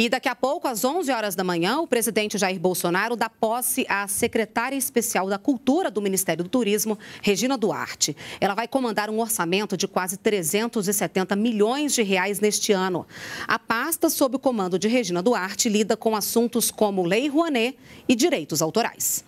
E daqui a pouco, às 11 horas da manhã, o presidente Jair Bolsonaro dá posse à secretária especial da Cultura do Ministério do Turismo, Regina Duarte. Ela vai comandar um orçamento de quase 370 milhões de reais neste ano. A pasta, sob o comando de Regina Duarte, lida com assuntos como Lei Rouanet e direitos autorais.